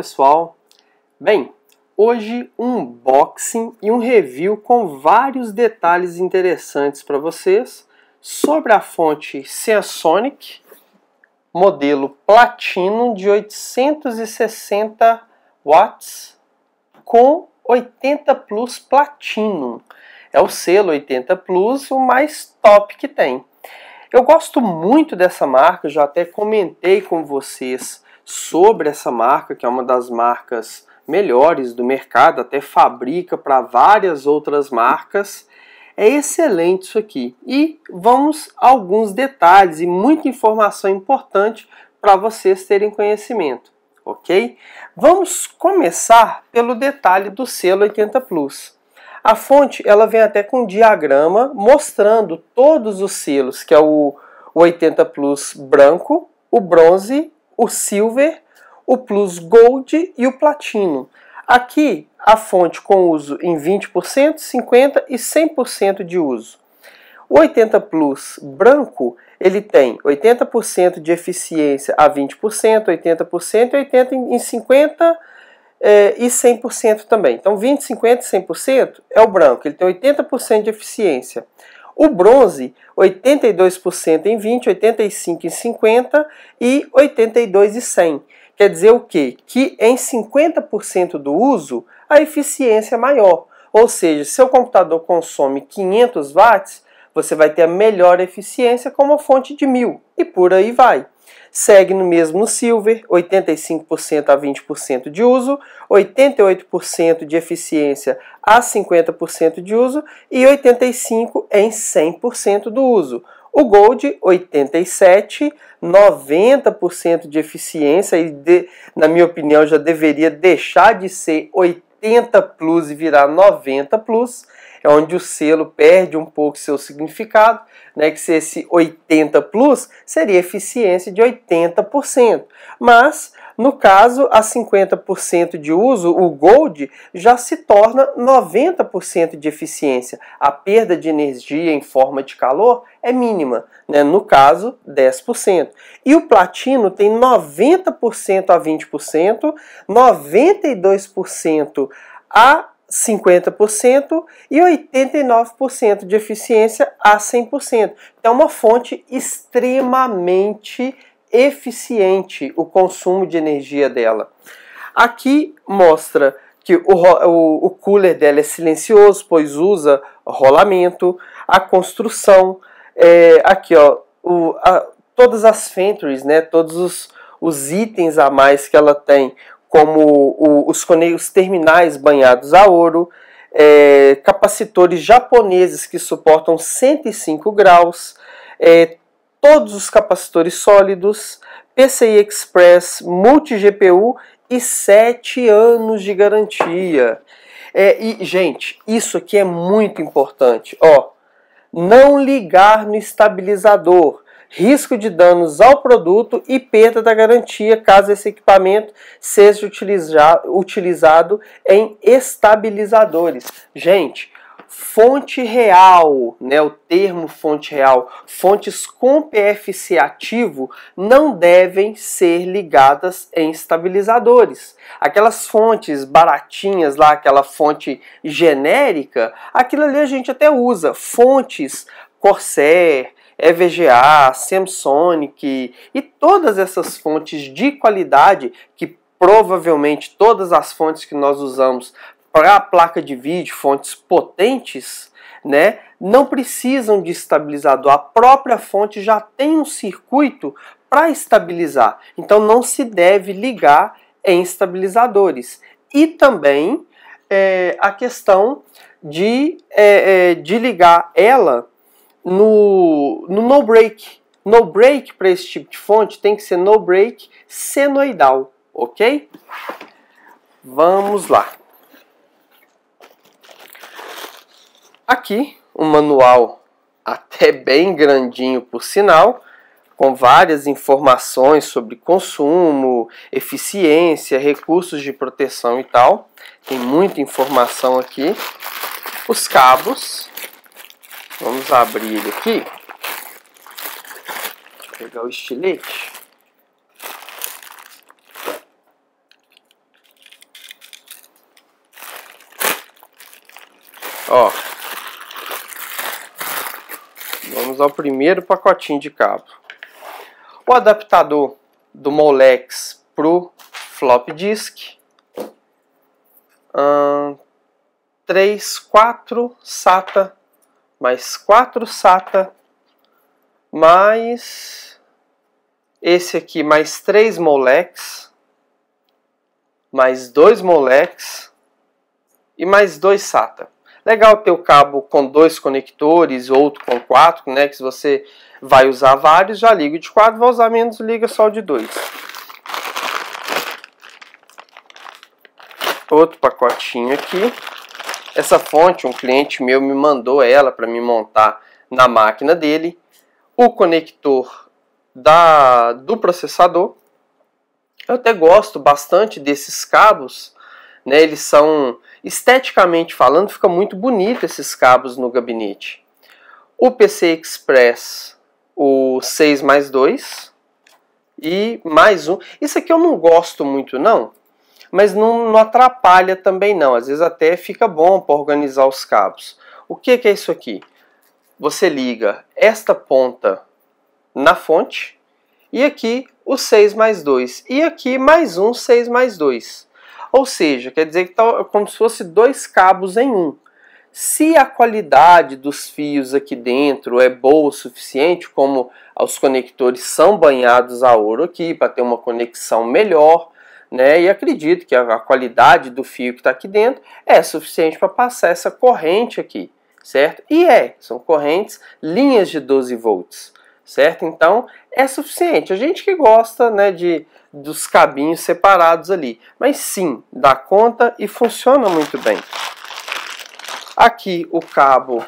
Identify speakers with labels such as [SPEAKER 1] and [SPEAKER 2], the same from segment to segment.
[SPEAKER 1] pessoal? Bem, hoje um unboxing e um review com vários detalhes interessantes para vocês sobre a fonte Seasonic, modelo Platinum de 860 watts com 80 Plus Platinum. É o selo 80 Plus, o mais top que tem. Eu gosto muito dessa marca, já até comentei com vocês sobre essa marca, que é uma das marcas melhores do mercado, até fabrica para várias outras marcas. É excelente isso aqui. E vamos a alguns detalhes e muita informação importante para vocês terem conhecimento, ok? Vamos começar pelo detalhe do selo 80 Plus. A fonte ela vem até com um diagrama mostrando todos os selos, que é o 80 Plus branco, o bronze o Silver, o Plus Gold e o Platino. Aqui, a fonte com uso em 20%, 50% e 100% de uso. O 80 Plus branco, ele tem 80% de eficiência a 20%, 80% e 80% em 50% eh, e 100% também. Então, 20, 50 e 100% é o branco, ele tem 80% de eficiência. O bronze, 82% em 20, 85% em 50 e 82% em 100. Quer dizer o quê? Que em 50% do uso, a eficiência é maior. Ou seja, seu computador consome 500 watts, você vai ter a melhor eficiência com uma fonte de 1000 e por aí vai segue no mesmo silver, 85% a 20% de uso, 88% de eficiência a 50% de uso e 85 em 100% do uso. O Gold, 87, 90% de eficiência e, de, na minha opinião, já deveria deixar de ser 80 Plus e virar 90 Plus é onde o selo perde um pouco seu significado, né, que se esse 80 plus seria eficiência de 80%. Mas, no caso, a 50% de uso, o gold já se torna 90% de eficiência. A perda de energia em forma de calor é mínima, né? no caso 10%. E o platino tem 90% a 20%, 92% a 50% e 89% de eficiência a 100%. Então, é uma fonte extremamente eficiente o consumo de energia dela. Aqui mostra que o, o, o cooler dela é silencioso, pois usa rolamento, a construção, é, aqui ó, o, a, todas as fentries, né, todos os, os itens a mais que ela tem como o, os coneios terminais banhados a ouro, é, capacitores japoneses que suportam 105 graus, é, todos os capacitores sólidos, PCI Express, multi-GPU e 7 anos de garantia. É, e, gente, isso aqui é muito importante. Ó, não ligar no estabilizador risco de danos ao produto e perda da garantia caso esse equipamento seja utilizado em estabilizadores. Gente, fonte real, né, o termo fonte real, fontes com PFC ativo não devem ser ligadas em estabilizadores. Aquelas fontes baratinhas lá, aquela fonte genérica, aquilo ali a gente até usa. Fontes Corsair, EVGA, é Samsonic e todas essas fontes de qualidade que provavelmente todas as fontes que nós usamos para a placa de vídeo, fontes potentes, né, não precisam de estabilizador. A própria fonte já tem um circuito para estabilizar. Então não se deve ligar em estabilizadores. E também é, a questão de, é, é, de ligar ela no, no no break. No break para esse tipo de fonte tem que ser no break senoidal, ok? Vamos lá. Aqui um manual até bem grandinho por sinal, com várias informações sobre consumo, eficiência, recursos de proteção e tal. Tem muita informação aqui. Os cabos, Vamos abrir ele aqui. Pegar o estilete. Ó. Vamos ao primeiro pacotinho de cabo. O adaptador do Molex pro flop disk. Um, 3, 4 SATA mais 4 sata, mais esse aqui mais 3 molex, mais 2 molex e mais 2 sata. Legal ter o cabo com dois conectores, outro com quatro, né? Que se você vai usar vários, já liga de quatro, vai usar menos, liga só de dois. Outro pacotinho aqui. Essa fonte, um cliente meu me mandou ela para me montar na máquina dele, o conector da, do processador. Eu até gosto bastante desses cabos, né? Eles são esteticamente falando, fica muito bonito esses cabos no gabinete. O PC Express, o 6 mais 2 e mais um. Isso aqui eu não gosto muito não, mas não, não atrapalha também não. Às vezes até fica bom para organizar os cabos. O que, que é isso aqui? Você liga esta ponta na fonte e aqui o 6 mais 2 e aqui mais um 6 mais 2. Ou seja, quer dizer que está como se fosse dois cabos em um. Se a qualidade dos fios aqui dentro é boa o suficiente, como os conectores são banhados a ouro aqui para ter uma conexão melhor, né? E acredito que a, a qualidade do fio que está aqui dentro é suficiente para passar essa corrente aqui, certo? E é, são correntes, linhas de 12 volts, certo? Então é suficiente. A gente que gosta, né, de dos cabinhos separados ali, mas sim, dá conta e funciona muito bem. Aqui o cabo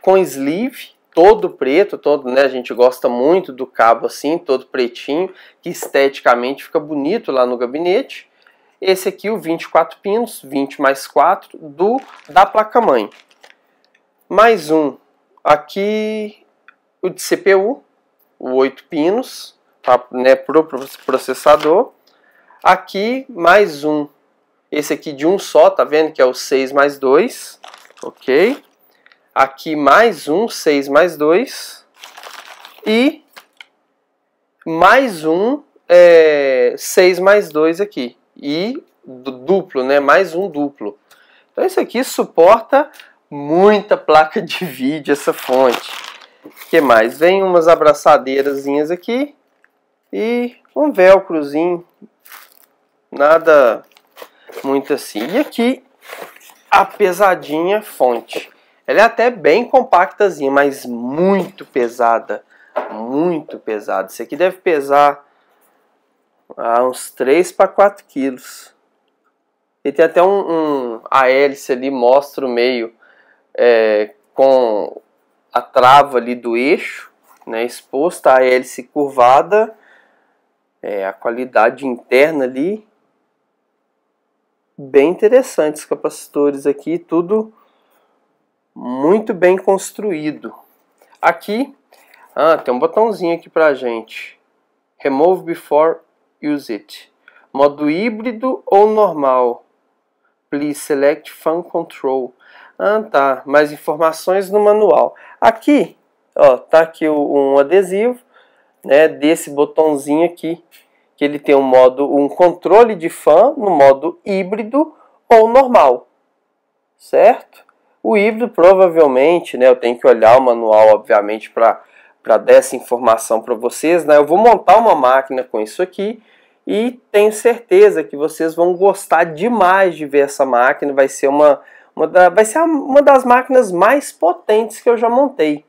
[SPEAKER 1] com sleeve, todo preto, todo, né? A gente gosta muito do cabo assim, todo pretinho, que esteticamente fica bonito lá no gabinete. Esse aqui, o 24 pinos, 20 mais 4, do, da placa-mãe. Mais um, aqui o de CPU, o 8 pinos, tá, né, pro processador. Aqui, mais um, esse aqui de um só, tá vendo? Que é o 6 mais 2, ok? Aqui mais um, 6 mais 2. E mais um, é, mais 2 aqui. E duplo, né? Mais um duplo. Então isso aqui suporta muita placa de vídeo, essa fonte. O que mais? Vem umas abraçadeirazinhas aqui. E um velcrozinho. Nada muito assim. E aqui a pesadinha fonte. Ela é até bem compactazinha, mas muito pesada. Muito pesada. Isso aqui deve pesar ah, uns 3 para 4 quilos. E tem até um, um, a hélice ali, mostra o meio é, com a trava ali do eixo, né, exposta, a hélice curvada, é, a qualidade interna ali. Bem interessante os capacitores aqui, tudo muito bem construído. Aqui, ah, tem um botãozinho aqui para gente. Remove before use it. Modo híbrido ou normal. Please select fan control. Ah, tá. Mais informações no manual. Aqui, ó, tá aqui um adesivo, né, desse botãozinho aqui, que ele tem um modo um controle de fan no modo híbrido ou normal. Certo? O híbrido provavelmente, né, eu tenho que olhar o manual, obviamente, para dar essa informação para vocês. Né? Eu vou montar uma máquina com isso aqui e tenho certeza que vocês vão gostar demais de ver essa máquina. Vai ser uma, uma da, vai ser uma das máquinas mais potentes que eu já montei.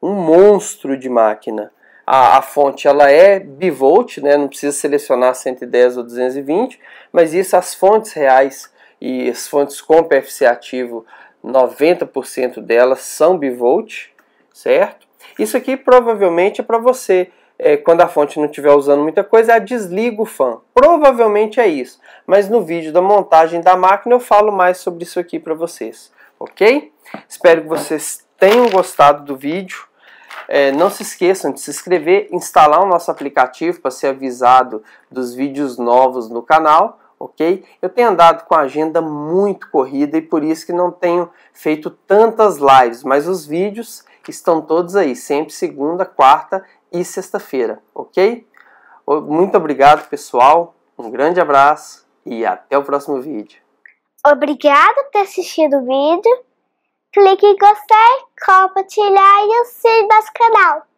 [SPEAKER 1] Um monstro de máquina. A, a, fonte ela é bivolt, né? não precisa selecionar 110 ou 220, mas isso as fontes reais e as fontes com PFC ativo 90% delas são bivolt, certo? Isso aqui provavelmente é para você, é, quando a fonte não estiver usando muita coisa, é desliga o fan. Provavelmente é isso, mas no vídeo da montagem da máquina eu falo mais sobre isso aqui para vocês, ok? Espero que vocês tenham gostado do vídeo. É, não se esqueçam de se inscrever, instalar o nosso aplicativo para ser avisado dos vídeos novos no canal ok? Eu tenho andado com a agenda muito corrida e por isso que não tenho feito tantas lives, mas os vídeos estão todos aí, sempre segunda, quarta e sexta-feira, ok? Muito obrigado, pessoal. Um grande abraço e até o próximo vídeo. Obrigado por ter assistido o vídeo. Clique em gostei, compartilhar e assine nosso canal.